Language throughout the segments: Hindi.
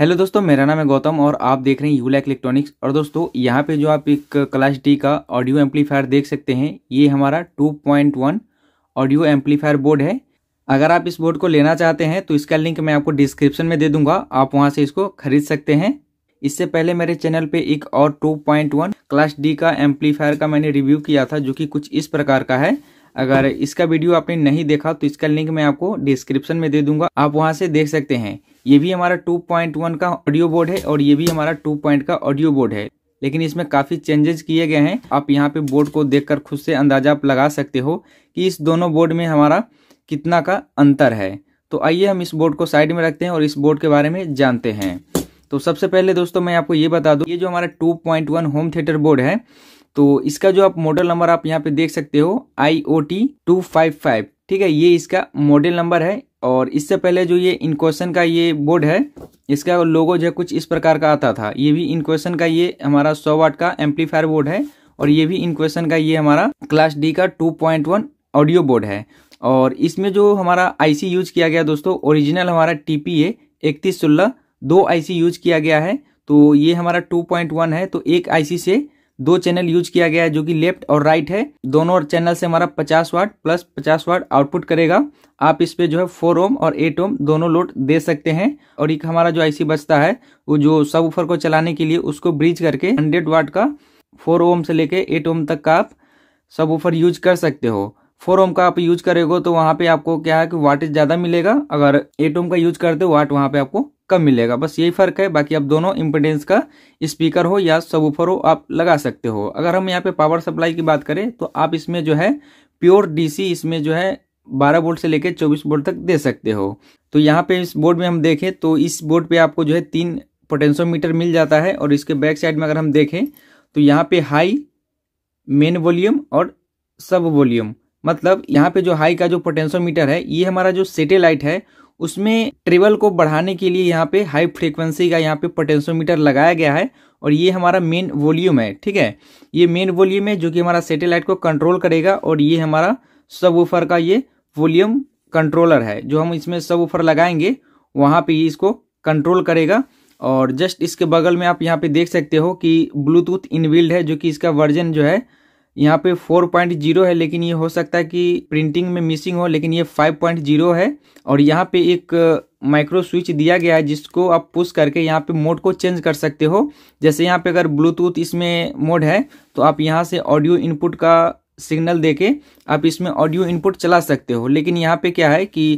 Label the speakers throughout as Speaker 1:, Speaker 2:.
Speaker 1: हेलो दोस्तों मेरा नाम है गौतम और आप देख रहे हैं यूलैक इलेक्ट्रॉनिक्स और दोस्तों यहाँ पे जो आप एक क्लास डी का ऑडियो एम्पलीफायर देख सकते हैं ये हमारा 2.1 ऑडियो एम्पलीफायर बोर्ड है अगर आप इस बोर्ड को लेना चाहते हैं तो इसका लिंक मैं आपको डिस्क्रिप्शन में दे दूंगा आप वहाँ से इसको खरीद सकते हैं इससे पहले मेरे चैनल पे एक और टू क्लास डी का एम्पलीफायर का मैंने रिव्यू किया था जो कि कुछ इस प्रकार का है अगर इसका वीडियो आपने नहीं देखा तो इसका लिंक मैं आपको डिस्क्रिप्शन में दे दूंगा आप वहां से देख सकते हैं ये भी हमारा 2.1 का ऑडियो बोर्ड है और ये भी हमारा 2. का ऑडियो बोर्ड है लेकिन इसमें काफ़ी चेंजेस किए गए हैं आप यहाँ पे बोर्ड को देखकर खुद से अंदाजा आप लगा सकते हो कि इस दोनों बोर्ड में हमारा कितना का अंतर है तो आइए हम इस बोर्ड को साइड में रखते हैं और इस बोर्ड के बारे में जानते हैं तो सबसे पहले दोस्तों मैं आपको ये बता दूं ये जो हमारा 2.1 होम थिएटर बोर्ड है तो इसका जो आप मॉडल नंबर आप यहाँ पे देख सकते हो I O T two five five ठीक है ये इसका मॉडल नंबर है और इससे पहले जो ये इनक्वेशन का ये बोर्ड है इसका लोगो जो है कुछ इस प्रकार का आता था ये भी इनक्वेशन का ये हमारा सौ वाट का एम्पलीफायर बोर्ड है और ये भी इनक्वेशन का ये हमारा क्लास डी का two point one audio board है और इसमें जो हमारा आईसी यूज किया गया दोस्तों ओरिजिनल हमारा टी पी ए इकतीस सोलह दो आईसी यूज किया गया है तो ये हमारा टू पॉइंट वन है तो एक आईसी से दो चैनल यूज किया गया है जो कि लेफ्ट और राइट है दोनों चैनल से हमारा 50 वाट प्लस 50 वाट आउटपुट करेगा आप इस पे जो है फोर ओम और एट ओम दोनों लोड दे सकते हैं और एक हमारा जो आईसी बचता है वो जो सब ऊपर को चलाने के लिए उसको ब्रिज करके हंड्रेड वाट का फोर ओम से लेके एट ओम तक का आप सब यूज कर सकते हो फोर ओम का आप यूज करेगो तो वहाँ पे आपको क्या है कि वाटेज ज़्यादा मिलेगा अगर एट ओम का यूज करते हो वाट वहाँ पे आपको कम मिलेगा बस यही फर्क है बाकी आप दोनों इम्पोर्टेंस का स्पीकर हो या सब हो आप लगा सकते हो अगर हम यहाँ पे पावर सप्लाई की बात करें तो आप इसमें जो है प्योर डीसी इसमें जो है 12 बोल्ट से लेकर 24 बोल्ट तक दे सकते हो तो यहाँ पे इस बोर्ड में हम देखें तो इस बोर्ड पे आपको जो है तीन पोटेंशियोमीटर मिल जाता है और इसके बैक साइड में अगर हम देखें तो यहाँ पे हाई मेन वॉल्यूम और सब वॉल्यूम मतलब यहाँ पे जो हाई का जो पोटेंशियोमीटर है ये हमारा जो सेटेलाइट है उसमें ट्रेवल को बढ़ाने के लिए यहाँ पे हाई फ्रीक्वेंसी का यहाँ पे पोटेंशियोमीटर लगाया गया है और ये हमारा मेन वॉल्यूम है ठीक है ये मेन वॉल्यूम है जो कि हमारा सेटेलाइट को कंट्रोल करेगा और ये हमारा सब का ये वॉल्यूम कंट्रोलर है जो हम इसमें सब लगाएंगे वहाँ पे ये इसको कंट्रोल करेगा और जस्ट इसके बगल में आप यहाँ पे देख सकते हो कि ब्लूटूथ इनबिल्ड है जो कि इसका वर्जन जो है यहाँ पे 4.0 है लेकिन ये हो सकता है कि प्रिंटिंग में मिसिंग हो लेकिन ये 5.0 है और यहाँ पे एक माइक्रो uh, स्विच दिया गया है जिसको आप पुश करके यहाँ पे मोड को चेंज कर सकते हो जैसे यहाँ पे अगर ब्लूटूथ इसमें मोड है तो आप यहाँ से ऑडियो इनपुट का सिग्नल देके आप इसमें ऑडियो इनपुट चला सकते हो लेकिन यहाँ पे क्या है कि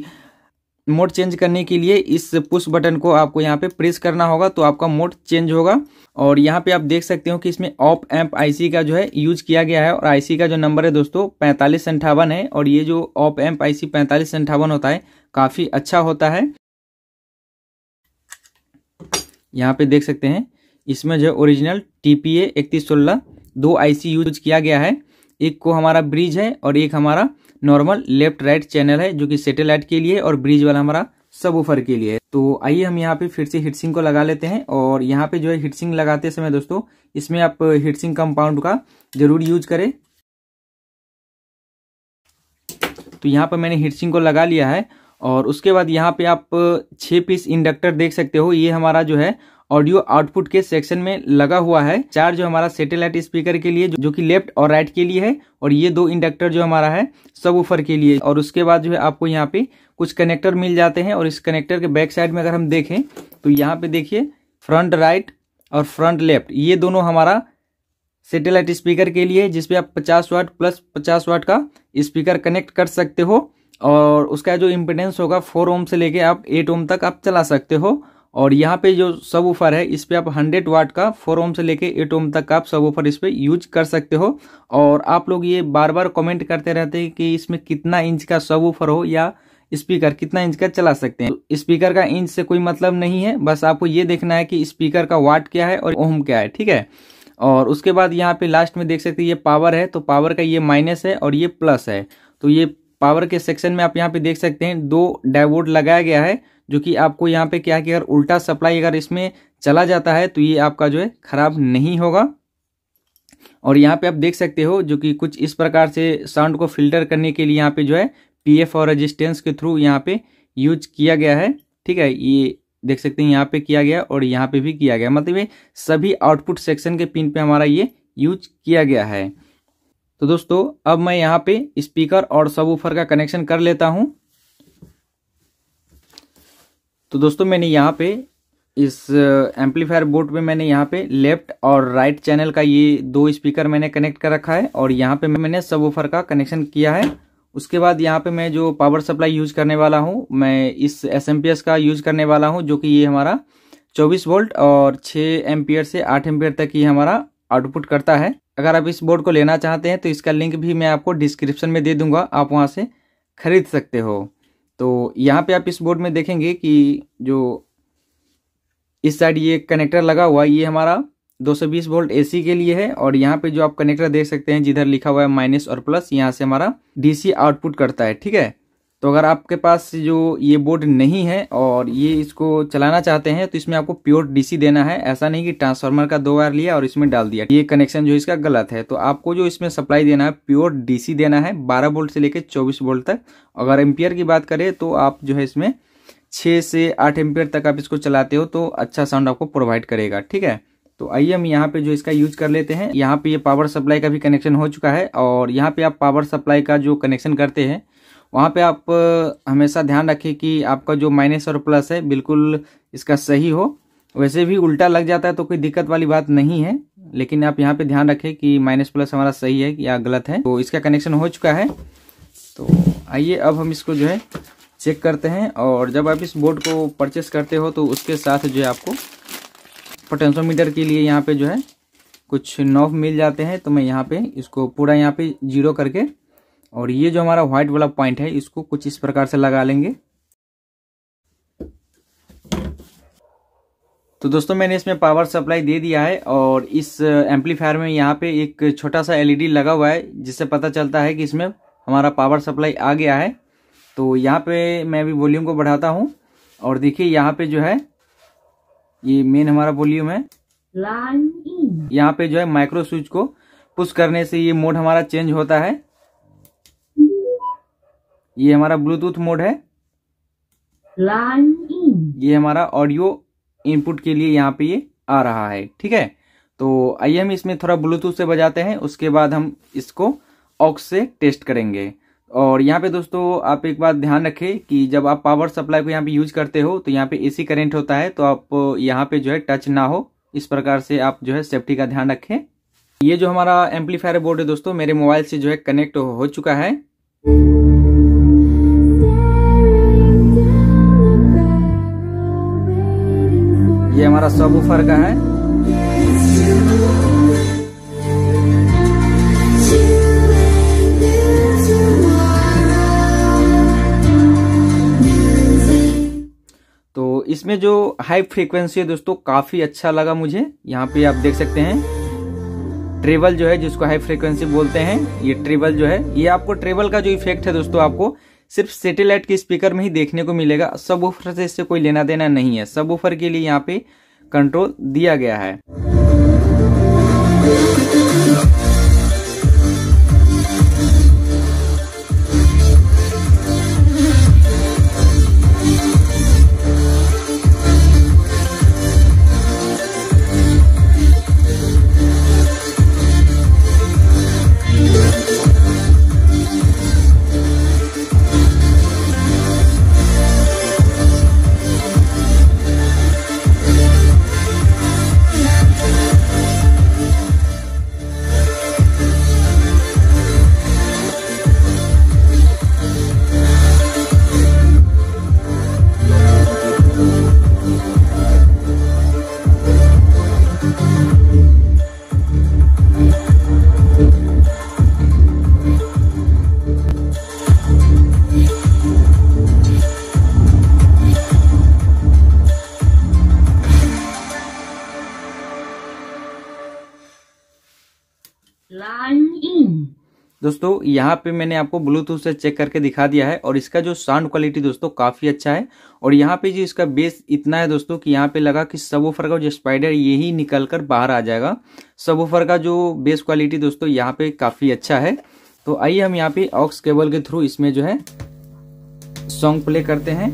Speaker 1: मोड चेंज करने के लिए इस पुश बटन को आपको यहाँ पे प्रेस करना होगा तो आपका मोड चेंज होगा और यहाँ पे आप देख सकते हो कि इसमें ऑप एम्प आईसी का जो है यूज किया गया है और आईसी का जो नंबर है दोस्तों पैंतालीस अंठावन है और ये जो ऑप एम्प आईसी पैंतालीस अंठावन होता है काफ़ी अच्छा होता है यहाँ पे देख सकते हैं इसमें जो है ओरिजिनल टी पी इकतीस सोलह दो आई यूज किया गया है एक को हमारा ब्रिज है और एक हमारा नॉर्मल लेफ्ट राइट चैनल है जो कि सेटेलाइट के लिए और ब्रिज वाला हमारा सब ऊपर के लिए तो आइए हम यहाँ पे फिर से हिटसिंग को लगा लेते हैं और यहाँ पे जो है हीटसिंग लगाते समय दोस्तों इसमें आप हिटसिंग कंपाउंड का जरूर यूज करें तो यहाँ पर मैंने हीटसिंग को लगा लिया है और उसके बाद यहाँ पे आप छः पीस इंडक्टर देख सकते हो ये हमारा जो है ऑडियो आउटपुट के सेक्शन में लगा हुआ है चार जो हमारा सेटेलाइट स्पीकर के लिए जो कि लेफ्ट और राइट के लिए है और ये दो इंडक्टर जो हमारा है सब ऊपर के लिए और उसके बाद जो है आपको यहाँ पे कुछ कनेक्टर मिल जाते हैं और इस कनेक्टर के बैक साइड में अगर हम देखें तो यहाँ पे देखिए फ्रंट राइट और फ्रंट लेफ्ट ये दोनों हमारा सेटेलाइट स्पीकर के लिए जिसपे आप पचास वाट प्लस पचास वाट का स्पीकर कनेक्ट कर सकते हो और उसका जो इम्पिडेंस होगा फोर ओम से लेके आप एट ओम तक आप चला सकते हो और यहाँ पे जो सब ऊफर है इस पर आप 100 वाट का फोर ओम से लेके 8 ओम तक का आप सब ऊफर इस पर यूज कर सकते हो और आप लोग ये बार बार कमेंट करते रहते हैं कि इसमें कितना इंच का सब ऊफर हो या स्पीकर कितना इंच का चला सकते हैं तो स्पीकर का इंच से कोई मतलब नहीं है बस आपको ये देखना है कि स्पीकर का वाट क्या है और ओम क्या है ठीक है और उसके बाद यहाँ पे लास्ट में देख सकते ये पावर है तो पावर का ये माइनस है और ये प्लस है तो ये पावर के सेक्शन में आप यहाँ पे देख सकते हैं दो डायबोर्ड लगाया गया है जो कि आपको यहाँ पे क्या कि अगर उल्टा सप्लाई अगर इसमें चला जाता है तो ये आपका जो है खराब नहीं होगा और यहाँ पे आप देख सकते हो जो कि कुछ इस प्रकार से साउंड को फिल्टर करने के लिए यहाँ पे जो है एफ और रजिस्टेंस के थ्रू यहाँ पे यूज किया गया है ठीक है ये देख सकते हैं यहाँ पे किया गया और यहाँ पे भी किया गया मतलब ये सभी आउटपुट सेक्शन के पिन पे हमारा ये यूज किया गया है तो दोस्तों अब मैं यहाँ पे स्पीकर और सब का कनेक्शन कर लेता हूँ तो दोस्तों मैंने यहाँ पे इस एम्पलीफायर बोर्ड पे मैंने यहाँ पे लेफ्ट और राइट चैनल का ये दो स्पीकर मैंने कनेक्ट कर रखा है और यहाँ पे मैंने सब ऑफर का कनेक्शन किया है उसके बाद यहाँ पे मैं जो पावर सप्लाई यूज करने वाला हूँ मैं इस एस का यूज करने वाला हूँ जो कि ये हमारा 24 वोल्ट और 6 एम्पियर से 8 एम्पियर तक ये हमारा आउटपुट करता है अगर आप इस बोर्ड को लेना चाहते हैं तो इसका लिंक भी मैं आपको डिस्क्रिप्शन में दे दूंगा आप वहाँ से खरीद सकते हो तो यहाँ पे आप इस बोर्ड में देखेंगे कि जो इस साइड ये कनेक्टर लगा हुआ ये हमारा 220 वोल्ट एसी के लिए है और यहाँ पे जो आप कनेक्टर देख सकते हैं जिधर लिखा हुआ है माइनस और प्लस यहाँ से हमारा डीसी आउटपुट करता है ठीक है तो अगर आपके पास जो ये बोर्ड नहीं है और ये इसको चलाना चाहते हैं तो इसमें आपको प्योर डीसी देना है ऐसा नहीं कि ट्रांसफार्मर का दो वायर लिया और इसमें डाल दिया ये कनेक्शन जो इसका गलत है तो आपको जो इसमें सप्लाई देना है प्योर डीसी देना है 12 वोल्ट से लेकर 24 वोल्ट तक अगर एम्पियर की बात करें तो आप जो है इसमें छः से आठ एम्पियर तक आप इसको चलाते हो तो अच्छा साउंड आपको प्रोवाइड करेगा ठीक है तो आइए हम यहाँ पे जो इसका यूज कर लेते हैं यहाँ पे ये पावर सप्लाई का भी कनेक्शन हो चुका है और यहाँ पे आप पावर सप्लाई का जो कनेक्शन करते हैं वहाँ पे आप हमेशा ध्यान रखें कि आपका जो माइनस और प्लस है बिल्कुल इसका सही हो वैसे भी उल्टा लग जाता है तो कोई दिक्कत वाली बात नहीं है लेकिन आप यहाँ पे ध्यान रखें कि माइनस प्लस हमारा सही है या गलत है तो इसका कनेक्शन हो चुका है तो आइए अब हम इसको जो है चेक करते हैं और जब आप इस बोर्ड को परचेस करते हो तो उसके साथ जो है आपको पोटेंशोमीटर के लिए यहाँ पर जो है कुछ नॉब मिल जाते हैं तो मैं यहाँ पर इसको पूरा यहाँ पर जीरो करके और ये जो हमारा व्हाइट वाला पॉइंट है इसको कुछ इस प्रकार से लगा लेंगे तो दोस्तों मैंने इसमें पावर सप्लाई दे दिया है और इस एम्पलीफायर में यहाँ पे एक छोटा सा एलईडी e लगा हुआ है जिससे पता चलता है कि इसमें हमारा पावर सप्लाई आ गया है तो यहाँ पे मैं भी वॉल्यूम को बढ़ाता हूँ और देखिए यहाँ पे जो है ये मेन हमारा वॉल्यूम है e। यहाँ पे जो है माइक्रो स्विच को पुश करने से ये मोड हमारा चेंज होता है ये हमारा ब्लूटूथ मोड है ये हमारा ऑडियो इनपुट के लिए यहाँ पे ये आ रहा है ठीक है तो आइए हम इसमें थोड़ा ब्लूटूथ से बजाते हैं उसके बाद हम इसको ऑक्स से टेस्ट करेंगे और यहाँ पे दोस्तों आप एक बात ध्यान रखें कि जब आप पावर सप्लाई को यहाँ पे यूज करते हो तो यहाँ पे एसी करंट होता है तो आप यहाँ पे जो है टच ना हो इस प्रकार से आप जो है सेफ्टी का ध्यान रखें ये जो हमारा एम्पलीफायर बोर्ड है दोस्तों मेरे मोबाइल से जो है कनेक्ट हो, हो चुका है ये हमारा सब ऊपर का है तो इसमें जो हाई फ्रीक्वेंसी है दोस्तों काफ़ी अच्छा लगा मुझे यहाँ पे आप देख सकते हैं ट्रेबल जो है जिसको हाई फ्रीक्वेंसी बोलते हैं ये ट्रेबल जो है ये आपको ट्रेबल का जो इफेक्ट है दोस्तों आपको सिर्फ सेटेलाइट के स्पीकर में ही देखने को मिलेगा सब ऑफर से इससे कोई लेना देना नहीं है सब ऑफर के लिए यहाँ पे कंट्रोल दिया गया है दोस्तों यहाँ पे मैंने आपको ब्लूटूथ से चेक करके दिखा दिया है और इसका जो साउंड क्वालिटी दोस्तों काफ़ी अच्छा है और यहाँ पे जो इसका बेस इतना है दोस्तों कि यहाँ पे लगा कि सब का जो स्पाइडर यही निकल कर बाहर आ जाएगा सब का जो बेस क्वालिटी दोस्तों यहाँ पे काफ़ी अच्छा है तो आइए हम यहाँ पे ऑक्स केबल के थ्रू इसमें जो है सॉन्ग प्ले करते हैं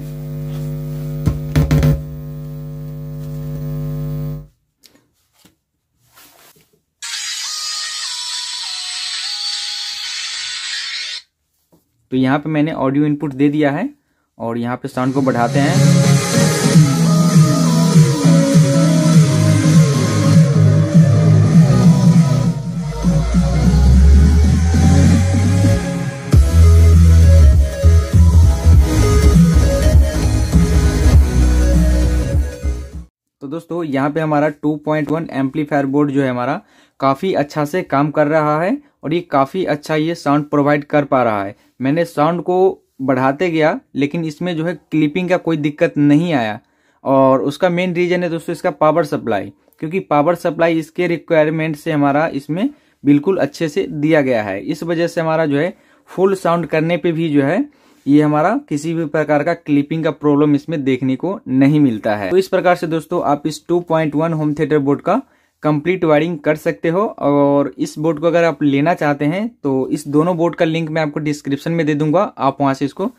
Speaker 1: तो यहाँ पे मैंने ऑडियो इनपुट दे दिया है और यहाँ पे साउंड को बढ़ाते हैं तो दोस्तों यहाँ पे हमारा 2.1 पॉइंट एम्पलीफायर बोर्ड जो है हमारा काफ़ी अच्छा से काम कर रहा है और ये काफ़ी अच्छा ये साउंड प्रोवाइड कर पा रहा है मैंने साउंड को बढ़ाते गया लेकिन इसमें जो है क्लिपिंग का कोई दिक्कत नहीं आया और उसका मेन रीजन है दोस्तों इसका पावर सप्लाई क्योंकि पावर सप्लाई इसके रिक्वायरमेंट से हमारा इसमें बिल्कुल अच्छे से दिया गया है इस वजह से हमारा जो है फुल साउंड करने पे भी जो है ये हमारा किसी भी प्रकार का क्लिपिंग का प्रॉब्लम इसमें देखने को नहीं मिलता है तो इस प्रकार से दोस्तों आप इस 2.1 होम थिएटर बोर्ड का कंप्लीट वायरिंग कर सकते हो और इस बोर्ड को अगर आप लेना चाहते हैं तो इस दोनों बोर्ड का लिंक मैं आपको डिस्क्रिप्शन में दे दूंगा आप वहां से इसको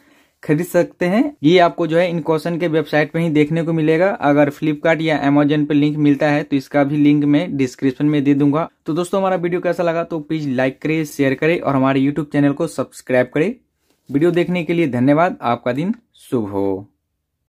Speaker 1: खरीद सकते हैं ये आपको जो है इनकॉशन के वेबसाइट पर ही देखने को मिलेगा अगर फ्लिपकार्ट या अमेजोन पर लिंक मिलता है तो इसका भी लिंक मैं डिस्क्रिप्शन में दे दूंगा तो दोस्तों हमारा वीडियो कैसा लगा तो प्लीज लाइक करे शेयर करे और हमारे यूट्यूब चैनल को सब्सक्राइब करे वीडियो देखने के लिए धन्यवाद आपका दिन शुभ हो